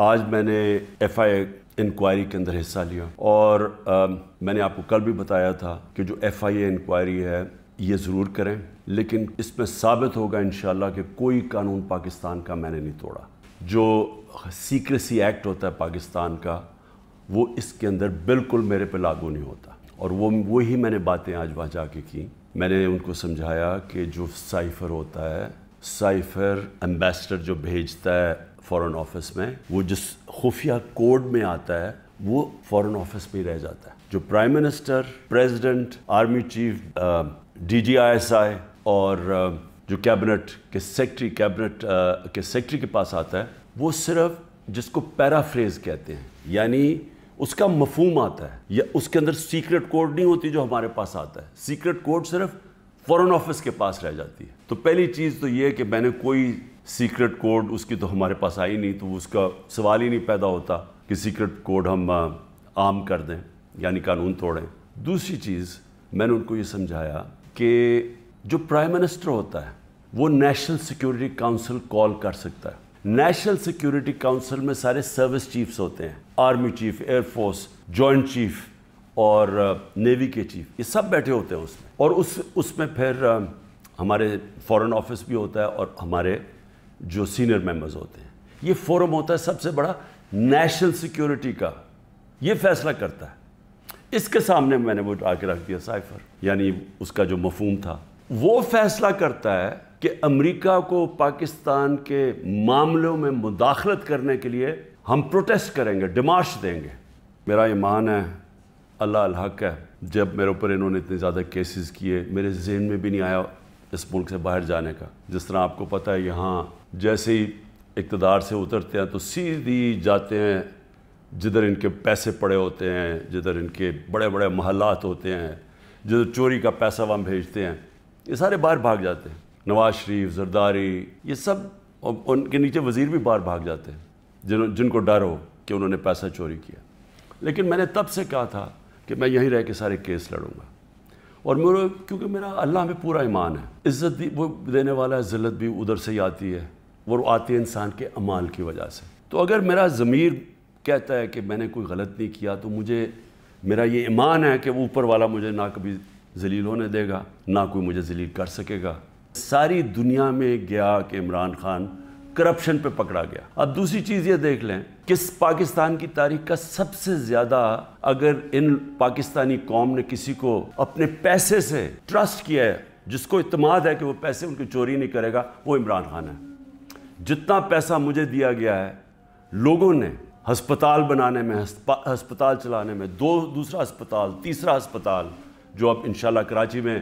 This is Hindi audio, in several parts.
आज मैंने एफ आई इंक्वायरी के अंदर हिस्सा लिया और आ, मैंने आपको कल भी बताया था कि जो एफ आई इंक्वायरी है ये ज़रूर करें लेकिन इसमें साबित होगा इन कि कोई कानून पाकिस्तान का मैंने नहीं तोड़ा जो सीक्रेसी एक्ट होता है पाकिस्तान का वो इसके अंदर बिल्कुल मेरे पे लागू नहीं होता और वो वही मैंने बातें आज वहाँ जाके की मैंने उनको समझाया कि जो साइफ़र होता है साइफ़र एम्बेसडर जो भेजता है फॉरेन ऑफिस में वो जिस खुफिया कोड में आता है वो फॉरेन ऑफिस में ही रह जाता है जो prime minister president army chief DG ISI और जो कैबिनेट के सेक्रेटरी कैबिनेट के सेक्रेटरी के पास आता है वो सिर्फ जिसको पैराफ्रेज कहते हैं यानी उसका मफहम आता है या उसके अंदर सीक्रेट कोड नहीं होती जो हमारे पास आता है सीक्रेट कोड सिर्फ फ़ॉरन ऑफिस के पास रह जाती है तो पहली चीज़ तो ये है कि मैंने कोई सीक्रेट कोड उसकी तो हमारे पास आई नहीं तो उसका सवाल ही नहीं पैदा होता कि सीक्रेट कोड हम आम कर दें यानी कानून तोड़ें दूसरी चीज़ मैंने उनको ये समझाया कि जो प्राइम मिनिस्टर होता है वो नेशनल सिक्योरिटी काउंसिल कॉल कर सकता है नेशनल सिक्योरिटी काउंसिल में सारे सर्विस चीफ्स होते हैं army chief air force joint chief और नेवी के चीफ ये सब बैठे होते हैं उसमें और उस उसमें फिर हमारे फॉरेन ऑफिस भी होता है और हमारे जो सीनियर मेंबर्स होते हैं ये फोरम होता है सबसे बड़ा नेशनल सिक्योरिटी का ये फैसला करता है इसके सामने मैंने वो आके रख दिया साइफर यानी उसका जो मफहम था वो फैसला करता है कि अमेरिका को पाकिस्तान के मामलों में मुदाखलत करने के लिए हम प्रोटेस्ट करेंगे डिमाश देंगे मेरा ये मान है अल्लाह हक है जब मेरे ऊपर इन्होंने इतने ज़्यादा केसेस किए मेरे जहन में भी नहीं आया इस मुल्क से बाहर जाने का जिस तरह आपको पता है यहाँ जैसे ही इकतदार से उतरते हैं तो सीधी जाते हैं जिधर इनके पैसे पड़े होते हैं जिधर इनके बड़े बड़े महलात होते हैं जिधर चोरी का पैसा वहाँ भेजते हैं ये सारे बाहर भाग जाते हैं नवाज शरीफ जरदारी ये सब उनके नीचे वज़ीर भी बाहर भाग जाते हैं जिन जिनको डर हो कि उन्होंने पैसा चोरी किया लेकिन मैंने तब से कहा था कि मैं यहीं रह के सारे केस लड़ूंगा और मेरा क्योंकि मेरा अल्लाह में पूरा ईमान है इज़्ज़त भी वो देने वाला है ज़िल्लत भी उधर से ही आती है वो आती है इंसान के अमाल की वजह से तो अगर मेरा ज़मीर कहता है कि मैंने कोई गलत नहीं किया तो मुझे मेरा ये ईमान है कि वो ऊपर वाला मुझे ना कभी जलील होने देगा ना कोई मुझे जलील कर सकेगा सारी दुनिया में गया कि इमरान खान करप्शन पे पकड़ा गया अब दूसरी चीज़ ये देख लें किस पाकिस्तान की तारीख का सबसे ज़्यादा अगर इन पाकिस्तानी कौम ने किसी को अपने पैसे से ट्रस्ट किया है जिसको इतमाद है कि वो पैसे उनकी चोरी नहीं करेगा वो इमरान खान है जितना पैसा मुझे दिया गया है लोगों ने हस्पताल बनाने में हस्पताल चलाने में दो दूसरा अस्पताल तीसरा अस्पताल जो अब इन कराची में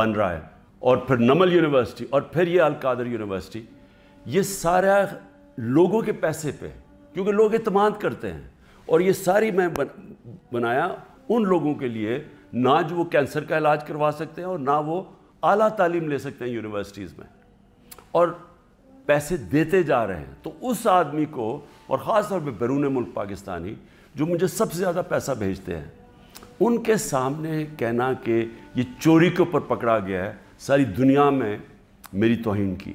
बन रहा है और फिर नमल यूनिवर्सिटी और फिर ये अलकादर यूनिवर्सिटी ये सारा लोगों के पैसे पे क्योंकि लोग इतमाद करते हैं और ये सारी मैं बन, बनाया उन लोगों के लिए ना जो वो कैंसर का इलाज करवा सकते हैं और ना वो आला तालीम ले सकते हैं यूनिवर्सिटीज़ में और पैसे देते जा रहे हैं तो उस आदमी को और ख़ास तौर पर बैरून मुल्क पाकिस्तानी जो मुझे सबसे ज़्यादा पैसा भेजते हैं उनके सामने कहना कि ये चोरी के ऊपर पकड़ा गया है सारी दुनिया में मेरी तोहन की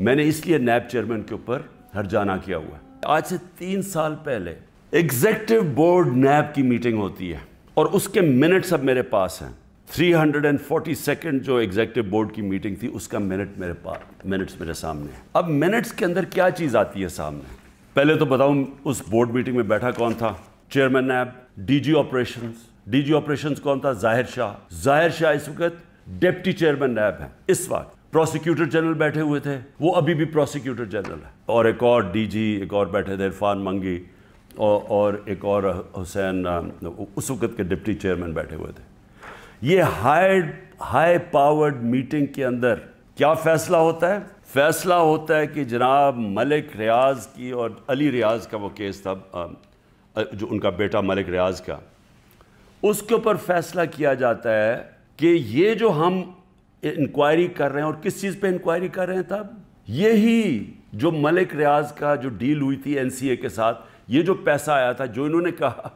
मैंने इसलिए नैब चेयरमैन के ऊपर हरजाना किया हुआ है आज से तीन साल पहले एग्जेक्टिव बोर्ड नैब की मीटिंग होती है और उसके मिनट सब मेरे पास हैं 340 सेकंड जो एग्जेक्टिव बोर्ड की मीटिंग थी उसका मिनट मेरे पास मिनट्स मेरे सामने है अब मिनट्स के अंदर क्या चीज़ आती है सामने पहले तो बताऊं उस बोर्ड मीटिंग में बैठा कौन था chairman NAB operation D DG operations कौन था जाहिर शाह जाहिर शाह इस वक्त डिप्टी चेयरमैन नैब है इस वक्त प्रोसिक्यूटर जनरल बैठे हुए थे वो अभी भी प्रोसिक्यूटर जनरल है और एक और डीजी एक और बैठे थे इरफान मंगी और, और एक और हुसैन उस वक्त के डिप्टी चेयरमैन बैठे हुए थे ये हाई हाई पावर्ड मीटिंग के अंदर क्या फैसला होता है फैसला होता है कि जनाब मलिक रियाज की और अली रियाज का वो केस था जो उनका बेटा मलिक रियाज का उसके ऊपर फैसला किया जाता है कि ये जो हम इंक्वायरी कर रहे हैं और किस चीज़ पे इंक्वायरी कर रहे हैं तब यही जो मलिक रियाज का जो डील हुई थी एनसीए के साथ ये जो पैसा आया था जो इन्होंने कहा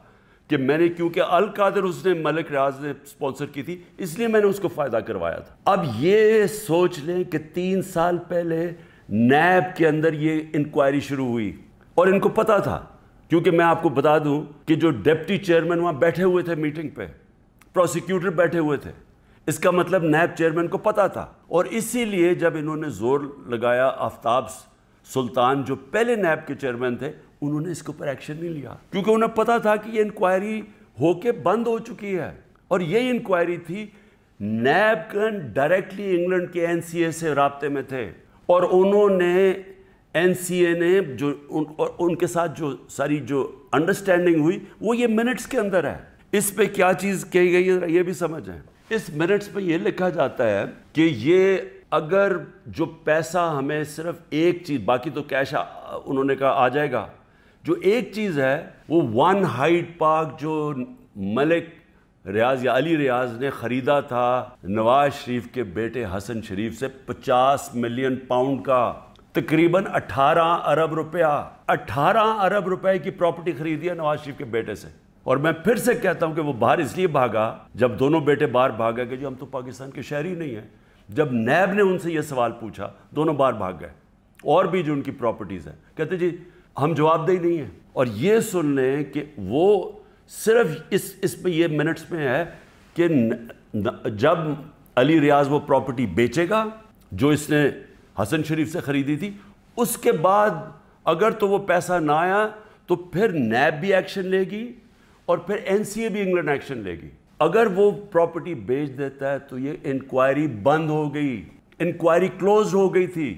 कि मैंने क्योंकि अल कादर उसने मलिक रियाज ने स्पॉन्सर की थी इसलिए मैंने उसको फ़ायदा करवाया था अब ये सोच लें कि तीन साल पहले नैब के अंदर ये इंक्वायरी शुरू हुई और इनको पता था क्योंकि मैं आपको बता दूं कि जो डिप्टी चेयरमैन वहां बैठे हुए थे मीटिंग पे प्रोसिक्यूटर बैठे हुए थे इसका मतलब नैब चेयरमैन को पता था और इसीलिए जब इन्होंने जोर लगाया आफ्ताब सुल्तान जो पहले नैब के चेयरमैन थे उन्होंने इसके ऊपर एक्शन नहीं लिया क्योंकि उन्हें पता था कि ये इंक्वायरी होके बंद हो चुकी है और ये इंक्वायरी थी कन डायरेक्टली इंग्लैंड के ए से रबते में थे और उन्होंने ए ने जो उन, और उनके साथ जो सारी जो अंडरस्टैंडिंग हुई वो ये मिनट्स के अंदर है इस पे क्या चीज़ कही गई है ये भी समझ है इस मिनट्स में ये लिखा जाता है कि ये अगर जो पैसा हमें सिर्फ एक चीज़ बाकी तो कैश उन्होंने कहा आ जाएगा जो एक चीज़ है वो वन हाइट पार्क जो मलिक रियाज या अली रियाज ने ख़रीदा था नवाज शरीफ के बेटे हसन शरीफ से 50 मिलियन पाउंड का तकरीबन 18 अरब रुपया 18 अरब रुपए की प्रॉपर्टी खरीदी है नवाज शरीफ के बेटे से और मैं फिर से कहता हूं कि वो बाहर इसलिए भागा जब दोनों बेटे बाहर भाग गए कि जी हम तो पाकिस्तान के शहरी नहीं हैं जब नैब ने उनसे ये सवाल पूछा दोनों बाहर भाग गए और भी जो उनकी प्रॉपर्टीज़ हैं कहते जी हम जवाबदेही नहीं हैं और ये सुन लें कि वो सिर्फ इस इसमें ये मिनट्स में है कि न, न, जब अली रियाज वो प्रॉपर्टी बेचेगा जो इसने हसन शरीफ से ख़रीदी थी उसके बाद अगर तो वो पैसा ना आया तो फिर नैब भी एक्शन लेगी और फिर एन भी इंग्लैंड एक्शन लेगी अगर वो प्रॉपर्टी बेच देता है तो ये इंक्वायरी बंद हो गई इंक्वायरी क्लोज हो गई थी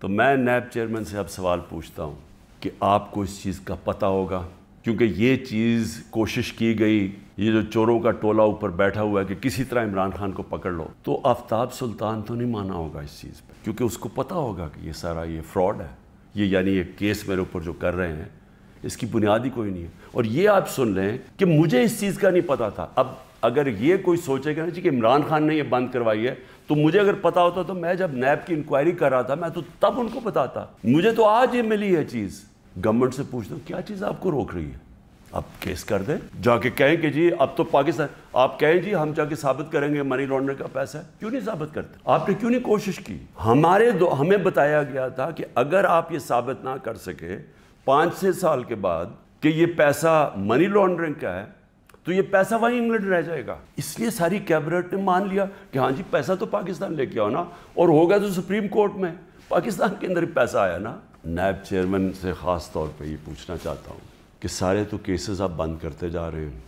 तो मैं नैब चेयरमैन से अब सवाल पूछता हूँ कि आपको इस चीज़ का पता होगा क्योंकि ये चीज़ कोशिश की गई ये जो चोरों का टोला ऊपर बैठा हुआ है कि किसी तरह इमरान खान को पकड़ लो तो आफ्ताब सुल्तान तो नहीं माना होगा इस चीज़ पर क्योंकि उसको पता होगा कि ये सारा ये फ्रॉड है ये यानी ये केस मेरे ऊपर जो कर रहे हैं इसकी बुनियादी कोई नहीं है और ये आप सुन रहे हैं कि मुझे इस चीज़ का नहीं पता था अब अगर ये कोई सोचेगा ना जी कि इमरान खान ने ये बंद करवाई है तो मुझे अगर पता होता तो मैं जब नैब की इंक्वायरी कर रहा था मैं तो तब उनको बताता मुझे तो आज ये मिली है चीज़ गवर्नमेंट से पूछ दो क्या चीज़ आपको रोक रही है आप केस कर दें जाके कहें कि जी अब तो पाकिस्तान आप कहें जी हम जाके साबित करेंगे मनी लॉन्ड्रिंग का पैसा क्यों नहीं साबित करते आपने क्यों नहीं कोशिश की हमारे हमें बताया गया था कि अगर आप ये साबित ना कर सके पाँच छः साल के बाद कि ये पैसा मनी लॉन्ड्रिंग का है तो ये पैसा वहीं इंग्लैंड रह जाएगा इसलिए सारी कैबिनेट ने मान लिया कि हाँ जी पैसा तो पाकिस्तान लेके आओ ना और होगा तो सुप्रीम कोर्ट में पाकिस्तान के अंदर पैसा आया ना नायब चेयरमैन से ख़ास तौर पर ये पूछना चाहता हूँ कि सारे तो केसेस आप बंद करते जा रहे हैं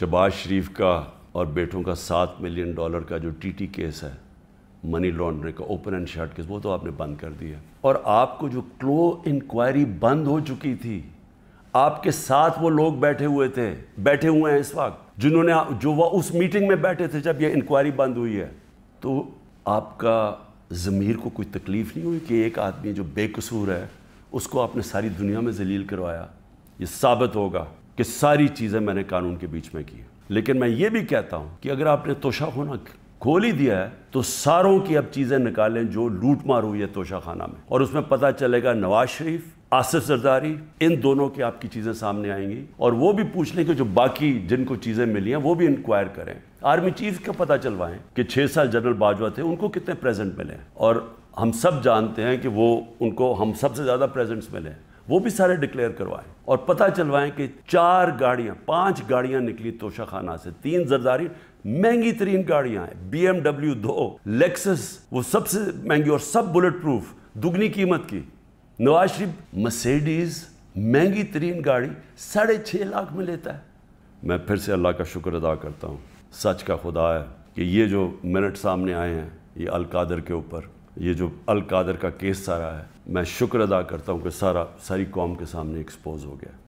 शबाज शरीफ का और बेटों का सात मिलियन डॉलर का जो टीटी केस है मनी लॉन्ड्रिंग का ओपन एंड शर्ट केस वो तो आपने बंद कर दिया और आपको जो क्लो इंक्वायरी बंद हो चुकी थी आपके साथ वो लोग बैठे हुए थे बैठे हुए हैं इस वक्त जिन्होंने जो वह उस मीटिंग में बैठे थे जब ये इंक्वायरी बंद हुई है तो आपका ज़मीर को कोई तकलीफ़ नहीं हुई कि एक आदमी जो बेकसूर है उसको आपने सारी दुनिया में जलील करवाया ये साबित होगा कि सारी चीज़ें मैंने कानून के बीच में की लेकिन मैं ये भी कहता हूँ कि अगर आपने तोशा होना खोल ही दिया है तो सारों की अब चीज़ें निकालें जो लूट मार हुई है तोशा खाना में और उसमें पता चलेगा नवाज शरीफ आसिफ जरदारी इन दोनों की आपकी चीज़ें सामने आएंगी और वो भी पूछ लें कि जो बाकी जिनको चीज़ें मिली हैं वो भी इंक्वायर करें आर्मी चीफ का पता चलवाएं कि छः साल जनरल बाजवा थे उनको कितने प्रेजेंट मिले और हम सब जानते हैं कि वो उनको हम सबसे ज़्यादा प्रेजेंट्स मिले वो भी सारे डिक्लेयर करवाएं और पता चलवाएं कि चार गाड़ियां पांच गाड़ियां निकली तोशा खाना से तीन जरदारी महंगी तरीन गाड़ियां हैं बी एमडब्ल्यू दो लेक्सस वो सबसे महंगी और सब बुलेट प्रूफ दुगनी कीमत की नवाज शरीफ मसेडीज महंगी तरीन गाड़ी साढ़े छः लाख में लेता है मैं फिर से अल्लाह का शुक्र अदा करता हूँ सच का खुदा है कि ये जो मिनट सामने आए हैं ये अलकादर के ऊपर ये जो अलकादर का केस सारा है मैं शुक्र अदा करता हूँ कि सारा सारी कौम के सामने एक्सपोज हो गया